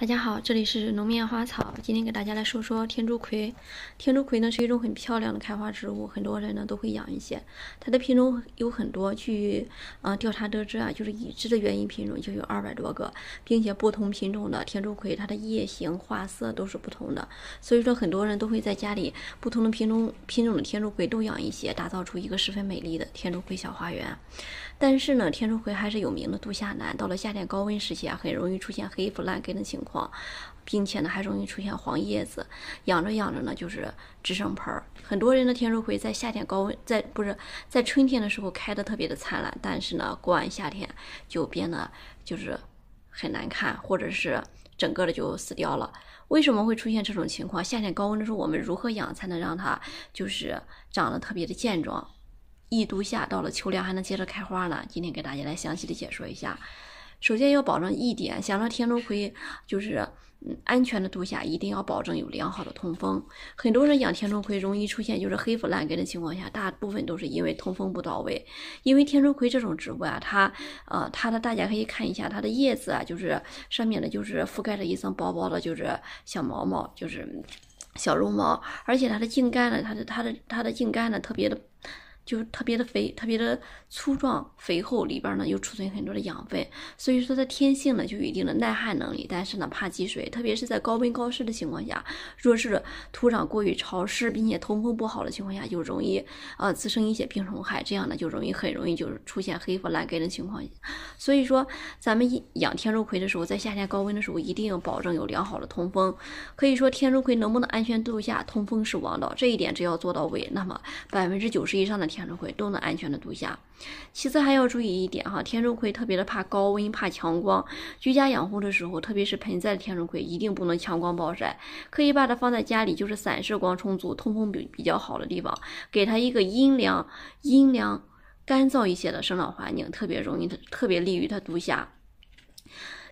大家好，这里是浓面花草。今天给大家来说说天竺葵。天竺葵呢是一种很漂亮的开花植物，很多人呢都会养一些。它的品种有很多，据啊调查得知啊，就是已知的原因品种就有二百多个，并且不同品种的天竺葵，它的叶形、花色都是不同的。所以说，很多人都会在家里不同的品种品种的天竺葵都养一些，打造出一个十分美丽的天竺葵小花园。但是呢，天竺葵还是有名的度夏难，到了夏天高温时期啊，很容易出现黑腐烂根的情况。黄，并且呢还容易出现黄叶子，养着养着呢就是只剩盆儿。很多人的天竺葵在夏天高温在不是在春天的时候开的特别的灿烂，但是呢过完夏天就变得就是很难看，或者是整个的就死掉了。为什么会出现这种情况？夏天高温的时候我们如何养才能让它就是长得特别的健壮，一度夏到了秋凉还能接着开花呢？今天给大家来详细的解说一下。首先要保证一点，想让天竺葵就是嗯安全的度夏，一定要保证有良好的通风。很多人养天竺葵容易出现就是黑腐烂根的情况下，大部分都是因为通风不到位。因为天竺葵这种植物啊，它呃它的大家可以看一下它的叶子啊，就是上面的就是覆盖着一层薄薄的，就是小毛毛，就是小绒毛，而且它的茎干呢，它的它的它的茎干呢特别的。就特别的肥，特别的粗壮、肥厚，里边呢又储存很多的养分，所以说它天性呢就有一定的耐旱能力，但是呢怕积水，特别是在高温高湿的情况下，若是土壤过于潮湿并且通风不好的情况下，就容易啊滋生一些病虫害，这样呢就容易很容易就是出现黑腐烂根的情况。所以说咱们养天竺葵的时候，在夏天高温的时候一定要保证有良好的通风，可以说天竺葵能不能安全度夏，通风是王道，这一点只要做到位，那么百分之九十以上的天。天竺葵都能安全的度夏。其次还要注意一点哈，天竺葵特别的怕高温、怕强光。居家养护的时候，特别是盆栽的天竺葵，一定不能强光暴晒，可以把它放在家里，就是散射光充足、通风比比较好的地方，给它一个阴凉、阴凉、干燥一些的生长环境，特别容易，特别利于它度夏。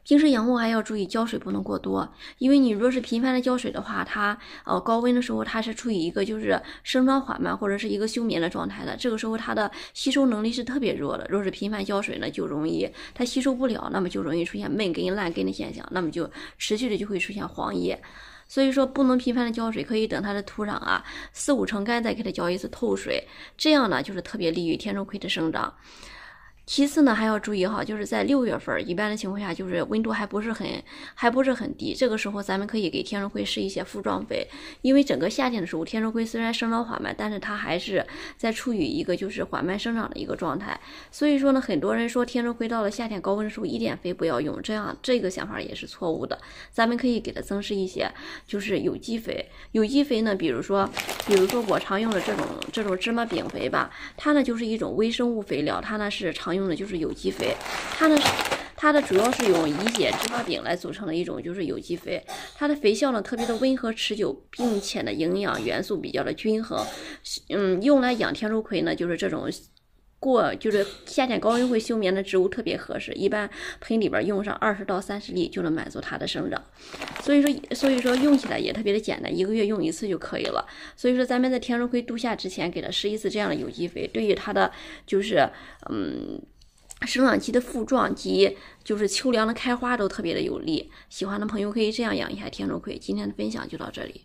平时养护还要注意浇水不能过多，因为你若是频繁的浇水的话，它呃高温的时候它是处于一个就是生长缓慢或者是一个休眠的状态的，这个时候它的吸收能力是特别弱的。若是频繁浇水呢，就容易它吸收不了，那么就容易出现闷根烂根的现象，那么就持续的就会出现黄叶。所以说不能频繁的浇水，可以等它的土壤啊四五成干再给它浇一次透水，这样呢就是特别利于天竺葵的生长。其次呢，还要注意哈，就是在六月份，一般的情况下，就是温度还不是很还不是很低，这个时候咱们可以给天竺葵施一些复壮肥，因为整个夏天的时候，天竺葵虽然生长缓慢，但是它还是在处于一个就是缓慢生长的一个状态。所以说呢，很多人说天竺葵到了夏天高温的时候一点肥不要用，这样这个想法也是错误的。咱们可以给它增施一些就是有机肥，有机肥呢，比如说比如说我常用的这种这种芝麻饼肥吧，它呢就是一种微生物肥料，它呢是常用的就是有机肥，它呢，它的主要是用乙解芝麻饼来组成的一种就是有机肥，它的肥效呢特别的温和持久，并且呢营养元素比较的均衡，嗯，用来养天竺葵呢就是这种。或就是夏天高温会休眠的植物特别合适，一般盆里边用上二十到三十粒就能满足它的生长，所以说所以说用起来也特别的简单，一个月用一次就可以了。所以说咱们在天竺葵度夏之前给它施一次这样的有机肥，对于它的就是嗯生长期的复壮及就是秋凉的开花都特别的有利。喜欢的朋友可以这样养一下天竺葵。今天的分享就到这里。